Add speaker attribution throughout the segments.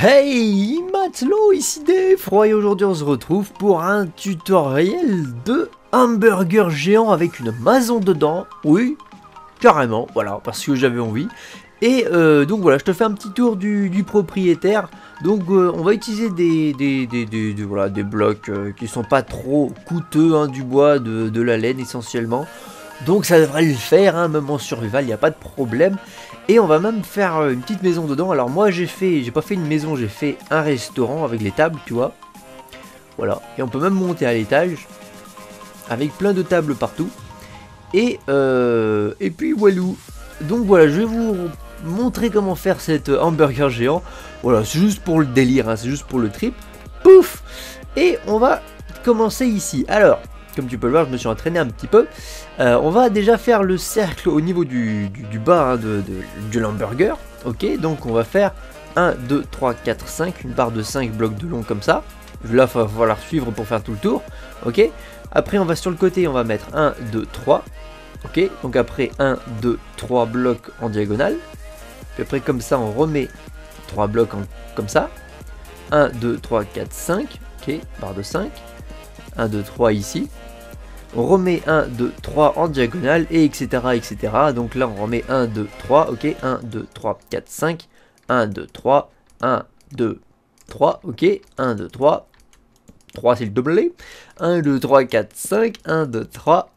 Speaker 1: Hey Matelot, ici froids et aujourd'hui on se retrouve pour un tutoriel de hamburger géant avec une maison dedans, oui, carrément, voilà, parce que j'avais envie. Et euh, donc voilà, je te fais un petit tour du, propriétaire, donc euh, on va utiliser des, des, des, blocs qui euh, qui sont pas trop coûteux, hein, du bois, de, de la laine essentiellement. Donc ça devrait le faire, hein, même en survival, il n'y a pas de problème. Et on va même faire euh, une petite maison dedans. Alors moi j'ai fait, j'ai pas fait une maison, j'ai fait un restaurant avec les tables, tu vois. Voilà. Et on peut même monter à l'étage avec plein de tables partout. Et, euh, et puis Walou. Donc voilà, je vais vous montrer comment faire cet euh, hamburger géant. Voilà, c'est juste pour le délire, hein, c'est juste pour le trip. Pouf Et on va commencer ici. Alors, comme tu peux le voir, je me suis entraîné un petit peu. Euh, on va déjà faire le cercle au niveau du, du, du bas hein, de, l'hamburger. Ok, donc on va faire 1, 2, 3, 4, 5, une barre de 5 blocs de long comme ça. Là, il va falloir suivre pour faire tout le tour. Ok, après on va sur le côté, on va mettre 1, 2, 3. Ok, donc après 1, 2, 3 blocs en diagonale. Puis après comme ça, on remet 3 blocs comme ça. 1, 2, 3, 4, 5. Ok, barre de 5. 1, 2, 3 ici on remet 1, 2, 3 en diagonale, et etc. etc. Donc là, on remet 1, 2, 3, ok, 1, 2, 3, 4, 5, 1, 2, 3, 1, 2, 3, ok, 1, 2, 3, 3 c'est le doublé, 1, 2, 3, 4, 5, 1, 2, 3,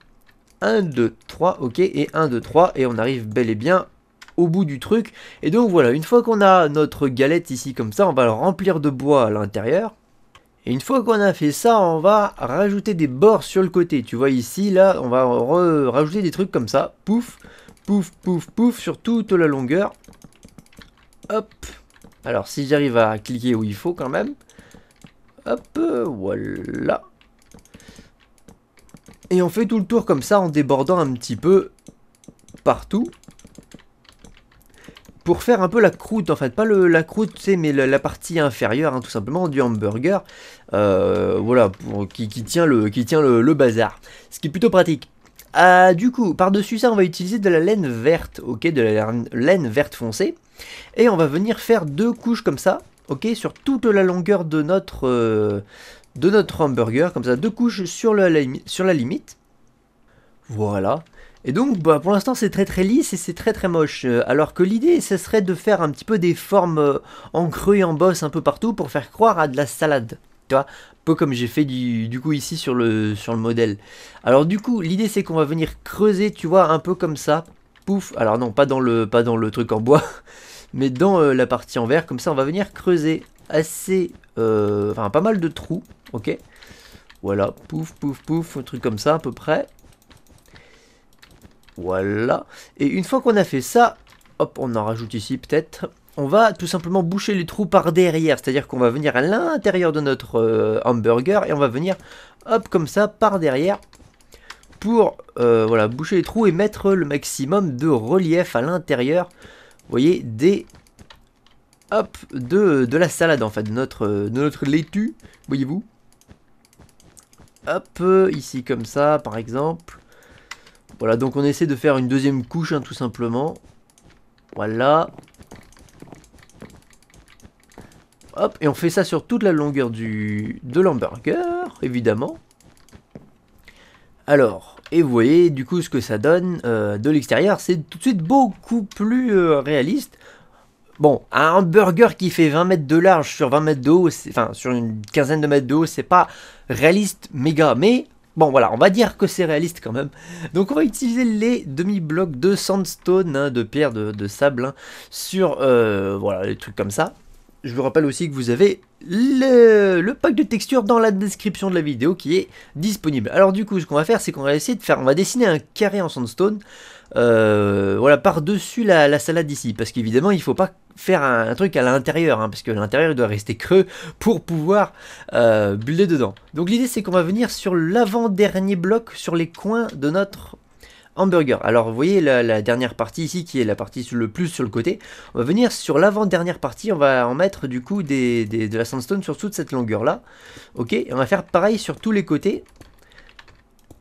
Speaker 1: 1, 2, 3, ok, et 1, 2, 3, et on arrive bel et bien au bout du truc. Et donc voilà, une fois qu'on a notre galette ici comme ça, on va le remplir de bois à l'intérieur. Et une fois qu'on a fait ça, on va rajouter des bords sur le côté. Tu vois ici, là, on va rajouter des trucs comme ça. Pouf, pouf, pouf, pouf, sur toute la longueur. Hop. Alors, si j'arrive à cliquer où il faut quand même. Hop, voilà. Et on fait tout le tour comme ça en débordant un petit peu partout pour faire un peu la croûte, en fait, pas le, la croûte, tu mais la, partie inférieure, hein, tout simplement, du hamburger, euh, voilà, pour, qui, qui, tient, le, qui tient le, bazar. Ce qui est plutôt pratique. Ah, du coup, par-dessus ça, on va utiliser de la laine verte, ok, de la laine verte foncée. Et on va venir faire deux couches comme ça, ok, sur toute la longueur de notre, euh, de notre hamburger, comme ça, deux couches sur la, sur la limite. Voilà. Et donc, bah, pour l'instant, c'est très très lisse et c'est très très moche. Euh, alors que l'idée, ce serait de faire un petit peu des formes euh, en creux et en bosse un peu partout pour faire croire à de la salade. Tu vois Un peu comme j'ai fait du, coup ici sur le, sur le modèle. Alors du coup, l'idée, c'est qu'on va venir creuser, tu vois, un peu comme ça. Pouf Alors non, pas dans le, pas dans le truc en bois, mais dans euh, la partie en verre. Comme ça, on va venir creuser assez... enfin, pas mal de trous, ok voilà, pouf, pouf, pouf, un truc comme ça à peu près. Voilà. Et une fois qu'on a fait ça, hop, on en rajoute ici peut-être. On va tout simplement boucher les trous par derrière, c'est-à-dire qu'on va venir à l'intérieur de notre euh, hamburger et on va venir, hop, comme ça, par derrière pour euh, voilà, boucher les trous et mettre le maximum de relief à l'intérieur, vous voyez, des hop, de, la salade en fait, de notre, de notre laitue, voyez-vous. Hop, euh, ici comme ça par exemple. Voilà, donc on essaie de faire une deuxième couche, hein, tout simplement. Voilà. Hop, et on fait ça sur toute la longueur du, de l'hamburger, évidemment. Alors, et vous voyez du coup ce que ça donne euh, de l'extérieur, c'est tout de suite beaucoup plus euh, réaliste. Bon, un hamburger qui fait 20 mètres de large sur 20 mètres de haut, enfin sur une quinzaine de mètres de haut, c'est pas réaliste méga, mais Bon voilà, on va dire que c'est réaliste quand même. Donc on va utiliser les demi-blocs de sandstone, hein, de pierre, de, sable, hein, sur euh, voilà, des trucs comme ça. Je vous rappelle aussi que vous avez le, pack de textures dans la description de la vidéo qui est disponible. Alors du coup, ce qu'on va faire, c'est qu'on va essayer de faire, on va dessiner un carré en sandstone, euh, voilà, par-dessus la, salade ici, parce qu'évidemment, il faut pas faire un, truc à l'intérieur, hein, parce que l'intérieur doit rester creux pour pouvoir euh, dedans. Donc l'idée, c'est qu'on va venir sur l'avant-dernier bloc, sur les coins de notre hamburger. Alors vous voyez la, dernière partie ici qui est la partie sur le plus sur le côté. On va venir sur l'avant-dernière partie, on va en mettre du coup des, de la sandstone sur toute cette longueur là. Ok, et on va faire pareil sur tous les côtés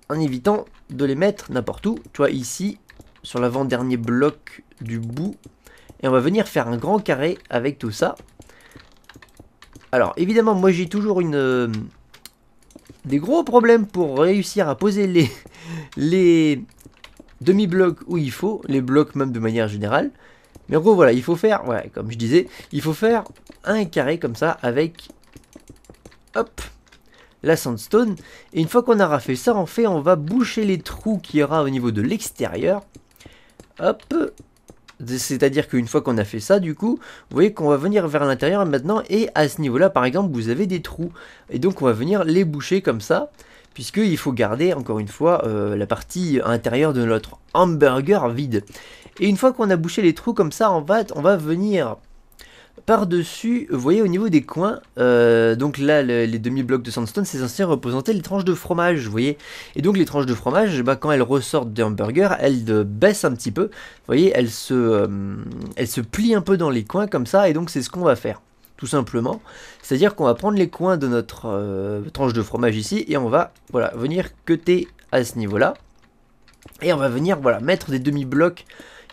Speaker 1: en évitant de les mettre n'importe où. Toi ici sur l'avant-dernier bloc du bout. Et on va venir faire un grand carré avec tout ça. Alors évidemment moi j'ai toujours une... Euh, des gros problèmes pour réussir à poser les, les, demi-bloc où il faut, les blocs même de manière générale. Mais en gros, voilà, il faut faire, ouais comme je disais, il faut faire un carré comme ça avec, hop, la sandstone. Et une fois qu'on aura fait ça, en fait, on va boucher les trous qu'il y aura au niveau de l'extérieur. Hop, c'est-à-dire qu'une fois qu'on a fait ça, du coup, vous voyez qu'on va venir vers l'intérieur maintenant. Et à ce niveau-là, par exemple, vous avez des trous. Et donc, on va venir les boucher comme ça puisqu'il faut garder, encore une fois, euh, la partie intérieure de notre hamburger vide. Et une fois qu'on a bouché les trous comme ça, on va, on va venir par-dessus, vous voyez au niveau des coins, euh, donc là les demi-blocs de sandstone, c'est censé représenter les tranches de fromage, vous voyez. Et donc les tranches de fromage, bah, quand elles ressortent des hamburgers, elles euh, baissent un petit peu, vous voyez, elles se, elles se plient un peu dans les coins comme ça, et donc c'est ce qu'on va faire tout simplement. C'est-à-dire qu'on va prendre les coins de notre euh, tranche de fromage ici et on va voilà, venir cutter à ce niveau-là. Et on va venir voilà, mettre des demi-blocs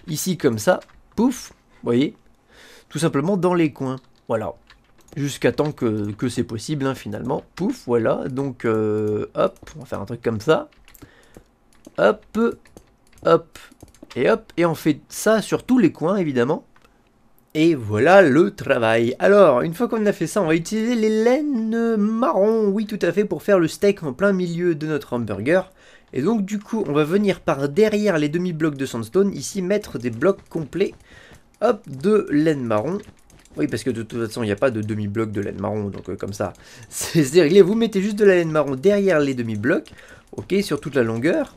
Speaker 1: ici comme ça, pouf, vous voyez, tout simplement dans les coins. Voilà, jusqu'à temps que, c'est possible hein, finalement. Pouf, voilà, donc euh, hop, on va faire un truc comme ça. Hop, hop, et hop, et on fait ça sur tous les coins évidemment. Et voilà le travail. Alors, une fois qu'on a fait ça, on va utiliser les laines marron, oui tout à fait, pour faire le steak en plein milieu de notre hamburger. Et donc du coup, on va venir par derrière les demi-blocs de sandstone, ici mettre des blocs complets, hop, de laine marron. Oui, parce que de toute façon, il n'y a pas de demi-bloc de laine marron, donc euh, comme ça, c'est réglé. Vous mettez juste de la laine marron derrière les demi-blocs, ok, sur toute la longueur.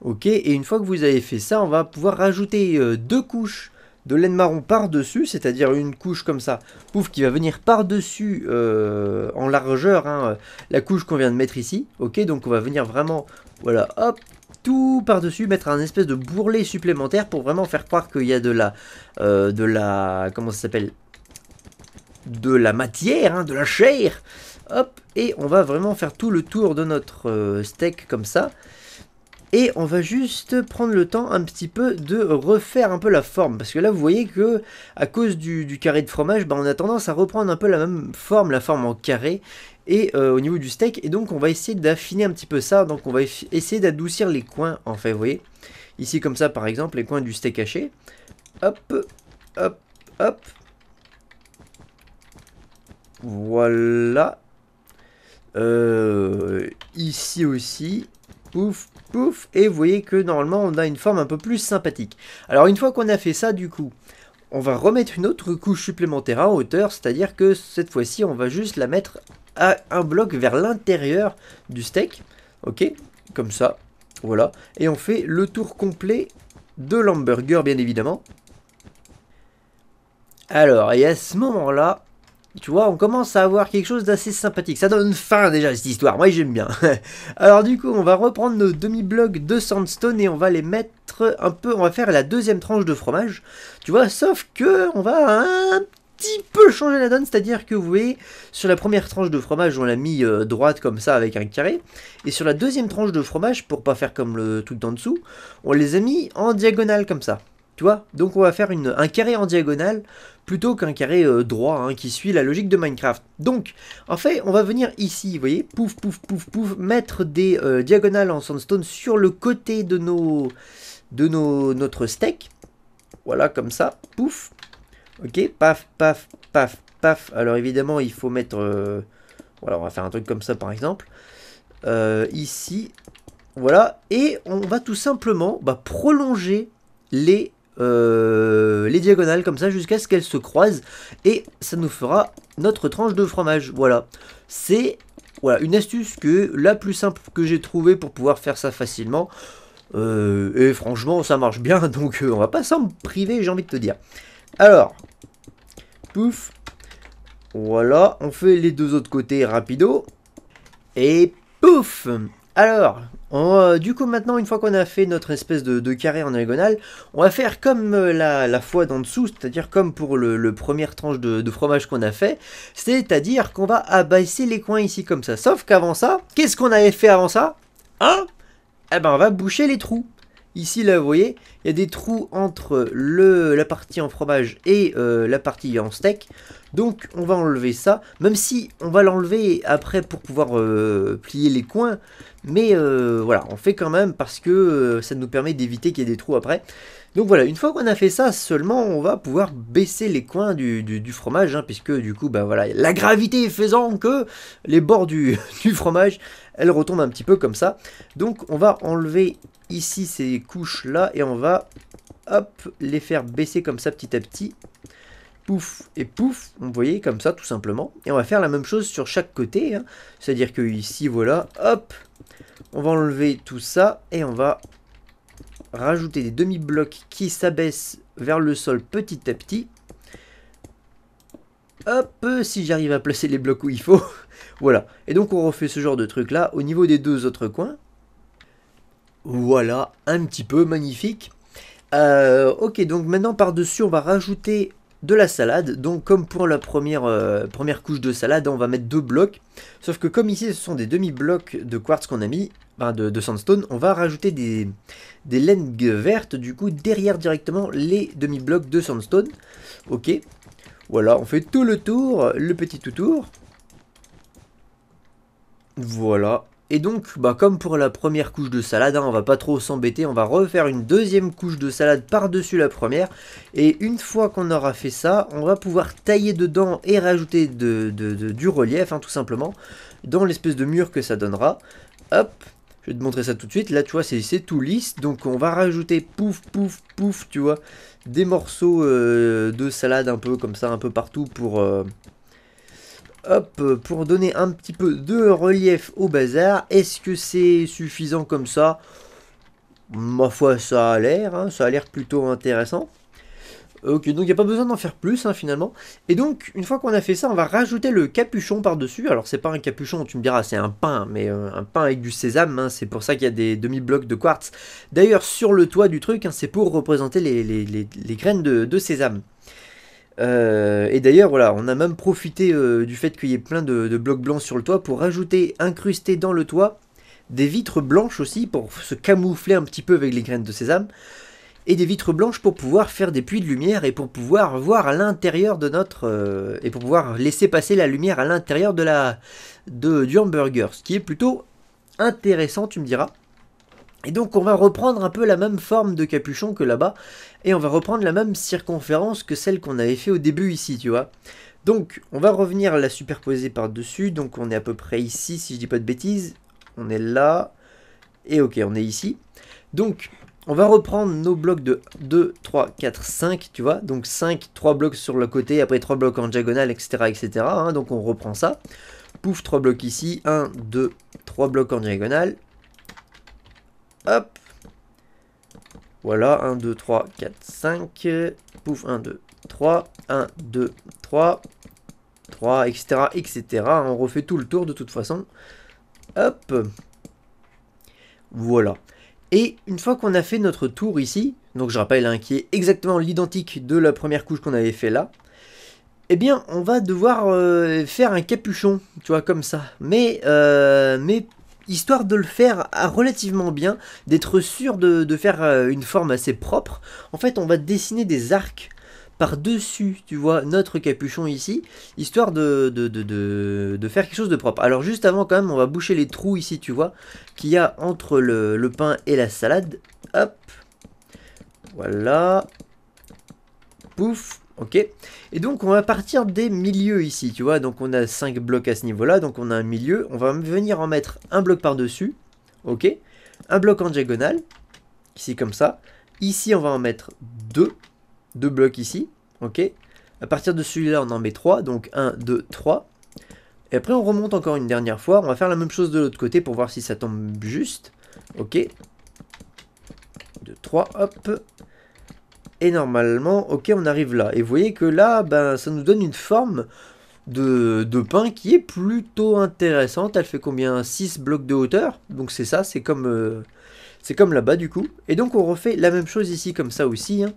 Speaker 1: Ok, et une fois que vous avez fait ça, on va pouvoir rajouter euh, deux couches de laine marron par-dessus, c'est-à-dire une couche comme ça, ouf qui va venir par-dessus euh, en largeur, hein, euh, la couche qu'on vient de mettre ici, ok, donc on va venir vraiment, voilà, hop, tout par-dessus, mettre un espèce de bourrelet supplémentaire pour vraiment faire croire qu'il y a de la, euh, de la, comment ça s'appelle, de la matière, hein, de la chair, hop, et on va vraiment faire tout le tour de notre steak comme ça, et on va juste prendre le temps un petit peu de refaire un peu la forme parce que là vous voyez que à cause du, carré de fromage bah, on a tendance à reprendre un peu la même forme, la forme en carré et euh, au niveau du steak et donc on va essayer d'affiner un petit peu ça donc on va essayer d'adoucir les coins en fait vous voyez ici comme ça par exemple les coins du steak haché hop hop hop voilà euh, ici aussi pouf, pouf, et vous voyez que normalement on a une forme un peu plus sympathique. Alors une fois qu'on a fait ça du coup, on va remettre une autre couche supplémentaire à hauteur, c'est-à-dire que cette fois-ci on va juste la mettre à un bloc vers l'intérieur du steak, ok, comme ça, voilà, et on fait le tour complet de l'hamburger bien évidemment. Alors, et à ce moment-là, tu vois, on commence à avoir quelque chose d'assez sympathique. Ça donne fin déjà cette histoire, moi j'aime bien. Alors du coup, on va reprendre nos demi-blocs de sandstone et on va les mettre un peu, on va faire la deuxième tranche de fromage. Tu vois, sauf que on va un petit peu changer la donne, c'est-à-dire que vous voyez, sur la première tranche de fromage, on l'a mis euh, droite comme ça avec un carré, et sur la deuxième tranche de fromage, pour pas faire comme le tout d'en dessous, on les a mis en diagonale comme ça. Donc on va faire un carré en diagonale plutôt qu'un carré euh, droit hein, qui suit la logique de Minecraft. Donc, en fait, on va venir ici, vous voyez, pouf, pouf, pouf, pouf, mettre des euh, diagonales en sandstone sur le côté de, nos, de nos, notre steak. Voilà, comme ça, pouf. Ok, paf, paf, paf, paf. Alors évidemment, il faut mettre... Euh, voilà, on va faire un truc comme ça, par exemple. ici, voilà. Et on va tout simplement bah, prolonger les euh, les diagonales comme ça jusqu'à ce qu'elles se croisent et ça nous fera notre tranche de fromage. Voilà, c'est voilà, une astuce que la plus simple que j'ai trouvée pour pouvoir faire ça facilement. Euh, et franchement, ça marche bien, donc euh, on va pas s'en priver, j'ai envie de te dire. Alors, pouf, voilà, on fait les deux autres côtés rapido. Et pouf Alors, euh, du coup, maintenant, une fois qu'on a fait notre espèce de, carré en diagonale, on va faire comme euh, la, la fois d'en dessous, c'est-à-dire comme pour le, première tranche de, fromage qu'on a fait, c'est-à-dire qu'on va abaisser les coins ici comme ça. Sauf qu'avant ça, qu'est-ce qu'on avait fait avant ça Hein Eh ben, on va boucher les trous. Ici, là, vous voyez, il y a des trous entre le, la partie en fromage et euh, la partie en steak. Donc, on va enlever ça, même si on va l'enlever après pour pouvoir euh, plier les coins. Mais euh, voilà, on fait quand même parce que ça nous permet d'éviter qu'il y ait des trous après. Donc voilà, une fois qu'on a fait ça, seulement on va pouvoir baisser les coins du, du, fromage, hein, puisque du coup, bah, voilà, la gravité faisant que les bords du, du fromage, elle retombe un petit peu comme ça. Donc on va enlever ici ces couches-là et on va hop, les faire baisser comme ça petit à petit. Pouf et pouf, vous voyez, comme ça tout simplement. Et on va faire la même chose sur chaque côté. Hein. C'est-à-dire que ici, voilà, hop, on va enlever tout ça et on va rajouter des demi-blocs qui s'abaissent vers le sol petit à petit. Hop, si j'arrive à placer les blocs où il faut. voilà. Et donc on refait ce genre de truc là au niveau des deux autres coins. Voilà, un petit peu magnifique. Euh, ok, donc maintenant par-dessus, on va rajouter de la salade. Donc comme pour la première, euh, première couche de salade, on va mettre deux blocs. Sauf que comme ici, ce sont des demi-blocs de quartz qu'on a mis, enfin de, de, sandstone, on va rajouter des, des laines vertes, du coup, derrière directement les demi-blocs de sandstone. Ok, voilà, on fait tout le tour, le petit tout tour. Voilà, et donc, bah, comme pour la première couche de salade, on hein, on va pas trop s'embêter, on va refaire une deuxième couche de salade par-dessus la première. Et une fois qu'on aura fait ça, on va pouvoir tailler dedans et rajouter du relief, hein, tout simplement, dans l'espèce de mur que ça donnera. Hop, je vais te montrer ça tout de suite. Là, tu vois, c'est tout lisse. Donc, on va rajouter pouf, pouf, pouf, tu vois, des morceaux euh, de salade un peu comme ça, un peu partout pour... Euh, Hop, pour donner un petit peu de relief au bazar, est-ce que c'est suffisant comme ça Ma foi, ça a l'air, hein, ça a l'air plutôt intéressant. Ok, donc il n'y a pas besoin d'en faire plus hein, finalement. Et donc, une fois qu'on a fait ça, on va rajouter le capuchon par-dessus. Alors, c'est pas un capuchon, tu me diras, c'est un pain, mais euh, un pain avec du sésame, hein, c'est pour ça qu'il y a des demi-blocs de quartz. D'ailleurs, sur le toit du truc, c'est pour représenter les, graines de sésame. Euh, et d'ailleurs, voilà, on a même profité euh, du fait qu'il y ait plein de, blocs blancs sur le toit pour rajouter, incruster dans le toit, des vitres blanches aussi pour se camoufler un petit peu avec les graines de sésame, et des vitres blanches pour pouvoir faire des puits de lumière et pour pouvoir voir à l'intérieur de notre euh, et pour pouvoir laisser passer la lumière à l'intérieur de la de, du hamburger, ce qui est plutôt intéressant, tu me diras. Et donc on va reprendre un peu la même forme de capuchon que là-bas, et on va reprendre la même circonférence que celle qu'on avait fait au début ici, tu vois. Donc, on va revenir la superposer par-dessus, donc on est à peu près ici, si je dis pas de bêtises, on est là, et ok, on est ici. Donc, on va reprendre nos blocs de 2, 3, 4, 5, tu vois, donc 5, 3 blocs sur le côté, après 3 blocs en diagonale, etc., etc., hein. donc on reprend ça. Pouf, 3 blocs ici, 1, 2, 3 blocs en diagonale, hop, voilà, 1, 2, 3, 4, 5. Pouf, 1, 2, 3. 1, 2, 3. 3, etc., etc. On refait tout le tour de toute façon. Hop. Voilà. Et une fois qu'on a fait notre tour ici, donc je rappelle un hein, qui est exactement l'identique de la première couche qu'on avait fait là, eh bien on va devoir euh, faire un capuchon, tu vois, comme ça. Mais, euh, mais histoire de le faire relativement bien, d'être sûr de, faire euh, une forme assez propre, en fait on va dessiner des arcs par-dessus, tu vois, notre capuchon ici, histoire de, de, de, de, faire quelque chose de propre. Alors juste avant quand même, on va boucher les trous ici, tu vois, qu'il y a entre le, le pain et la salade. Hop, voilà, pouf, Ok Et donc on va partir des milieux ici, tu vois. Donc on a 5 blocs à ce niveau-là, donc on a un milieu. On va venir en mettre un bloc par-dessus, ok Un bloc en diagonale, ici comme ça. Ici on va en mettre 2, 2 blocs ici, ok À partir de celui-là on en met 3, donc 1, 2, 3. Et après on remonte encore une dernière fois, on va faire la même chose de l'autre côté pour voir si ça tombe juste, ok 2, 3, hop et normalement, ok, on arrive là. Et vous voyez que là, ben, ça nous donne une forme de, de pain qui est plutôt intéressante. Elle fait combien 6 blocs de hauteur. Donc c'est ça, c'est comme, euh, c'est comme là-bas du coup. Et donc on refait la même chose ici comme ça aussi. Hein.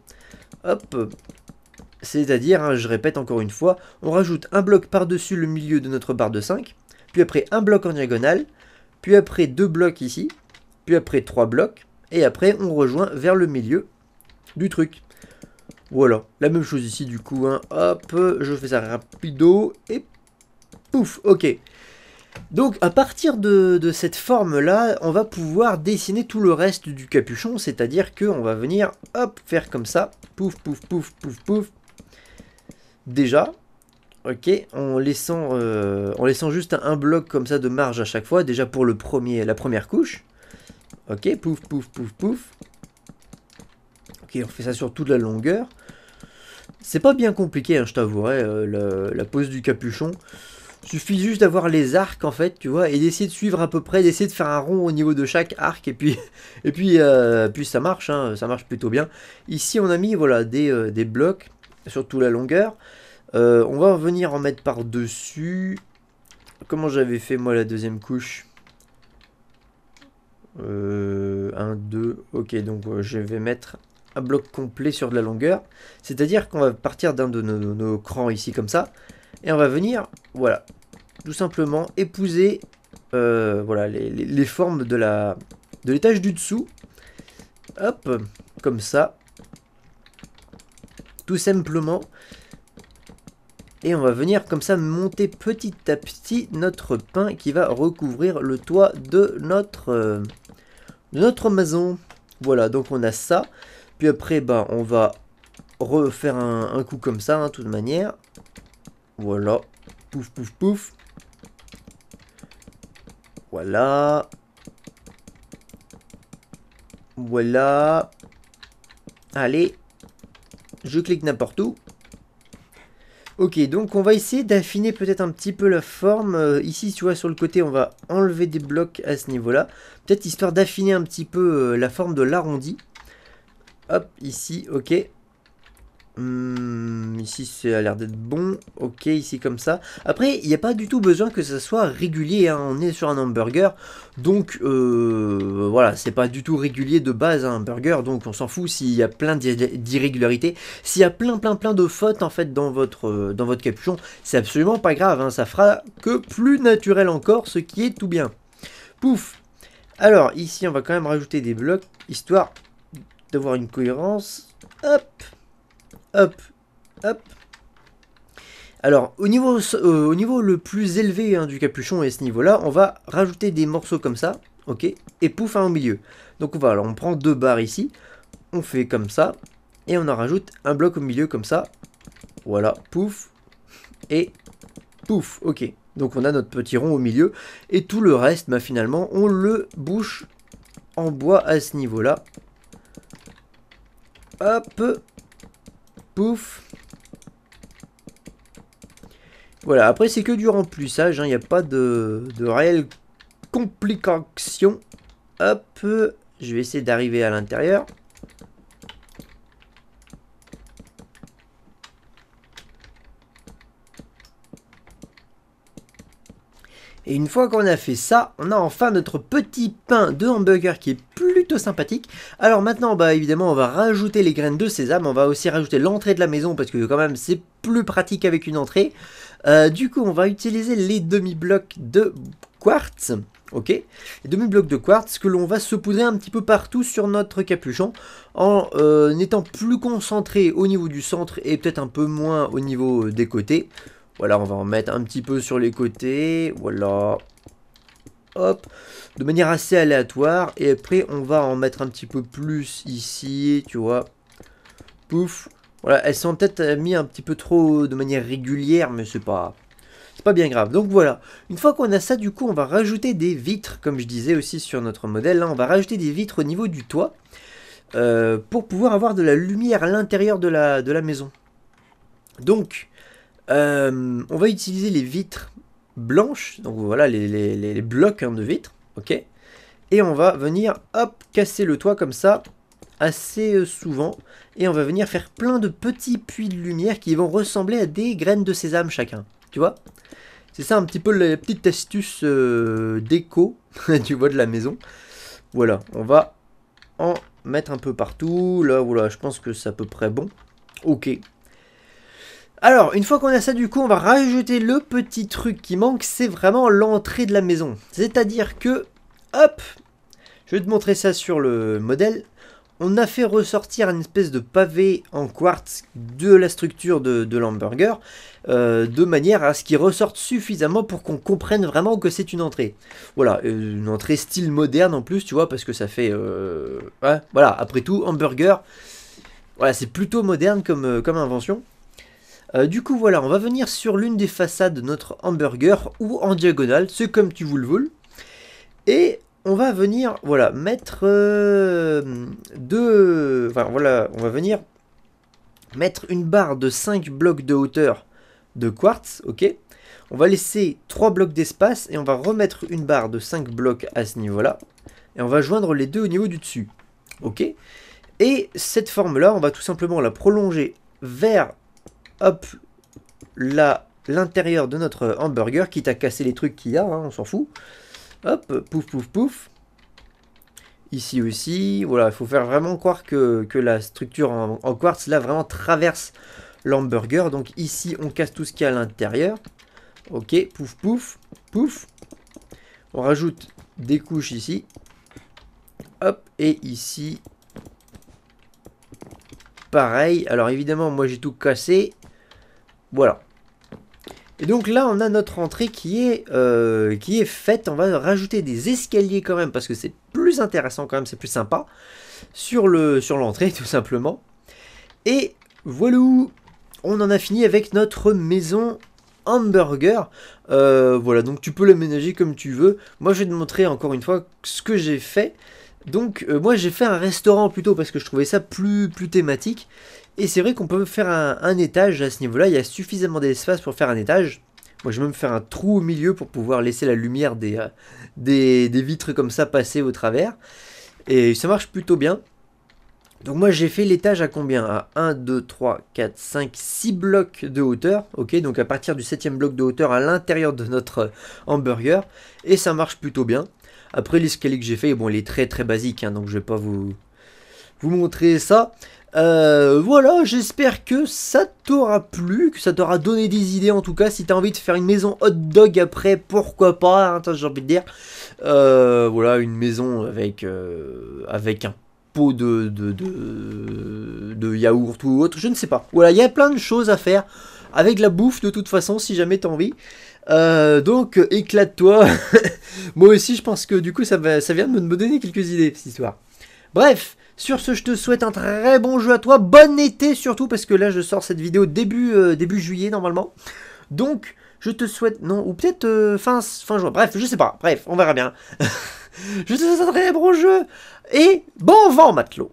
Speaker 1: Hop, c'est-à-dire, hein, je répète encore une fois, on rajoute un bloc par-dessus le milieu de notre barre de 5, puis après un bloc en diagonale, puis après deux blocs ici, puis après trois blocs, et après on rejoint vers le milieu du truc. Voilà, la même chose ici du coup. Hein. Hop, je fais ça rapido et pouf, ok. Donc à partir de, cette forme-là, on va pouvoir dessiner tout le reste du capuchon, c'est-à-dire qu'on va venir, hop, faire comme ça, pouf, pouf, pouf, pouf, pouf. Déjà, ok, en laissant, euh, laissant juste un, bloc comme ça de marge à chaque fois, déjà pour le premier, la première couche. Ok, pouf, pouf, pouf, pouf. Ok, on fait ça sur toute la longueur. C'est pas bien compliqué, hein, je t'avouerai, euh, la, pose du capuchon. Il Suffit juste d'avoir les arcs en fait, tu vois, et d'essayer de suivre à peu près, d'essayer de faire un rond au niveau de chaque arc, et puis, et puis, euh, puis ça marche, hein, ça marche plutôt bien. Ici on a mis voilà, des, euh, des blocs surtout la longueur. on va venir en mettre par-dessus. Comment j'avais fait moi la deuxième couche 1, 2, ok, donc je vais mettre un bloc complet sur de la longueur. C'est-à-dire qu'on va partir d'un de nos, crans ici comme ça. Et on va venir, voilà, tout simplement épouser euh, voilà, les, formes de la de l'étage du dessous. Hop, comme ça. Tout simplement. Et on va venir comme ça monter petit à petit notre pain qui va recouvrir le toit de notre, euh, de notre maison. Voilà, donc on a ça après, bah, on va refaire un, coup comme ça, hein, de toute manière. Voilà. Pouf, pouf, pouf. Voilà. Voilà. Allez. Je clique n'importe où. Ok, donc on va essayer d'affiner peut-être un petit peu la forme. Euh, ici, tu vois, sur le côté, on va enlever des blocs à ce niveau-là. Peut-être histoire d'affiner un petit peu euh, la forme de l'arrondi. Hop, ici, ok. Hmm, ici, ça a l'air d'être bon. Ok, ici comme ça. Après, il n'y a pas du tout besoin que ça soit régulier. Hein. On est sur un hamburger. Donc, euh, voilà, c'est pas du tout régulier de base un burger. Donc, on s'en fout s'il y a plein d'irrégularités. S'il y a plein, plein, plein de fautes, en fait, dans votre, euh, dans votre capuchon, c'est absolument pas grave. Hein. Ça fera que plus naturel encore, ce qui est tout bien. Pouf Alors, ici, on va quand même rajouter des blocs, histoire une cohérence. Hop, hop, hop. Alors, au niveau, euh, au niveau le plus élevé hein, du capuchon et ce niveau-là, on va rajouter des morceaux comme ça, ok, et pouf, un au milieu. Donc, voilà on prend deux barres ici, on fait comme ça, et on en rajoute un bloc au milieu comme ça. Voilà, pouf, et pouf, ok. Donc on a notre petit rond au milieu, et tout le reste, bah, finalement, on le bouche en bois à ce niveau-là. Hop. Pouf. Voilà, après c'est que du remplissage, il hein. n'y a pas de, de réelle complication. Hop, je vais essayer d'arriver à l'intérieur. Et une fois qu'on a fait ça, on a enfin notre petit pain de hamburger qui est sympathique. Alors maintenant, bah évidemment, on va rajouter les graines de sésame, on va aussi rajouter l'entrée de la maison parce que quand même c'est plus pratique avec une entrée. Euh, du coup, on va utiliser les demi-blocs de quartz. Ok, les demi-blocs de quartz que l'on va saupoudrer un petit peu partout sur notre capuchon en euh, étant plus concentré au niveau du centre et peut-être un peu moins au niveau euh, des côtés. Voilà, on va en mettre un petit peu sur les côtés. Voilà, hop, de manière assez aléatoire. Et après, on va en mettre un petit peu plus ici, tu vois. Pouf. Voilà, elles sont peut-être euh, mises un petit peu trop de manière régulière, mais c'est pas... C'est pas bien grave. Donc voilà, une fois qu'on a ça, du coup, on va rajouter des vitres, comme je disais aussi sur notre modèle. Là, hein. on va rajouter des vitres au niveau du toit euh, pour pouvoir avoir de la lumière à l'intérieur de la, de la maison. Donc, euh, on va utiliser les vitres blanche, donc voilà les, blocs hein, de vitres ok Et on va venir, hop, casser le toit comme ça, assez euh, souvent, et on va venir faire plein de petits puits de lumière qui vont ressembler à des graines de sésame chacun, tu vois C'est ça un petit peu la petite astuce euh, déco, tu vois, de la maison. Voilà, on va en mettre un peu partout, là, voilà, je pense que c'est à peu près bon. Ok, alors, une fois qu'on a ça, du coup, on va rajouter le petit truc qui manque, c'est vraiment l'entrée de la maison. C'est-à-dire que, hop, je vais te montrer ça sur le modèle. On a fait ressortir une espèce de pavé en quartz de la structure de, l'hamburger, euh, de manière à ce qu'il ressorte suffisamment pour qu'on comprenne vraiment que c'est une entrée. Voilà, euh, une entrée style moderne en plus, tu vois, parce que ça fait... Euh, hein, voilà, après tout, hamburger, voilà, c'est plutôt moderne comme, comme invention. Euh, du coup voilà, on va venir sur l'une des façades de notre hamburger ou en diagonale, c'est comme tu vous le voules. Et on va venir voilà mettre euh, deux, voilà, on va venir mettre une barre de 5 blocs de hauteur de quartz, ok on va laisser 3 blocs d'espace et on va remettre une barre de 5 blocs à ce niveau-là. Et on va joindre les deux au niveau du dessus. Ok Et cette forme-là, on va tout simplement la prolonger vers hop, là, l'intérieur de notre hamburger, quitte à casser les trucs qu'il y a, hein, on s'en fout. Hop, pouf, pouf, pouf. Ici aussi, voilà, il faut faire vraiment croire que, la structure en, en, quartz, là, vraiment traverse l'hamburger. Donc ici, on casse tout ce qu'il y a à l'intérieur. Ok, pouf, pouf, pouf. On rajoute des couches ici. Hop, et ici, pareil. Alors évidemment, moi j'ai tout cassé. Voilà. Et donc là, on a notre entrée qui est, euh, qui est faite. On va rajouter des escaliers quand même, parce que c'est plus intéressant quand même, c'est plus sympa. Sur l'entrée, le, sur tout simplement. Et voilà où on en a fini avec notre maison hamburger. Euh, voilà, donc tu peux l'aménager comme tu veux. Moi, je vais te montrer encore une fois ce que j'ai fait. Donc, euh, moi, j'ai fait un restaurant plutôt parce que je trouvais ça plus, plus thématique. Et c'est vrai qu'on peut faire un, étage à ce niveau-là, il y a suffisamment d'espace pour faire un étage. Moi je vais même faire un trou au milieu pour pouvoir laisser la lumière des, euh, des, vitres comme ça passer au travers. Et ça marche plutôt bien. Donc moi j'ai fait l'étage à combien À 1, 2, 3, 4, 5, 6 blocs de hauteur. Ok, donc à partir du 7ème bloc de hauteur à l'intérieur de notre euh, hamburger. Et ça marche plutôt bien. Après l'escalier que j'ai fait, bon il est très très basique, hein, donc je vais pas vous, vous montrer ça. Euh, voilà, j'espère que ça t'aura plu, que ça t'aura donné des idées en tout cas. Si t'as envie de faire une maison hot dog après, pourquoi pas, j'ai hein, envie de dire. Euh, voilà, une maison avec, euh, avec un pot de, de, de, yaourt ou autre, je ne sais pas. Voilà, il y a plein de choses à faire avec la bouffe de toute façon si jamais t'as envie. donc éclate-toi. Moi aussi je pense que du coup ça, va, ça vient de me donner quelques idées cette histoire. Bref, sur ce, je te souhaite un très bon jeu à toi. Bon été surtout, parce que là, je sors cette vidéo début, euh, début juillet, normalement. Donc, je te souhaite... Non, ou peut-être euh, fin, fin juin. Bref, je sais pas. Bref, on verra bien. je te souhaite un très bon jeu. Et bon vent, matelot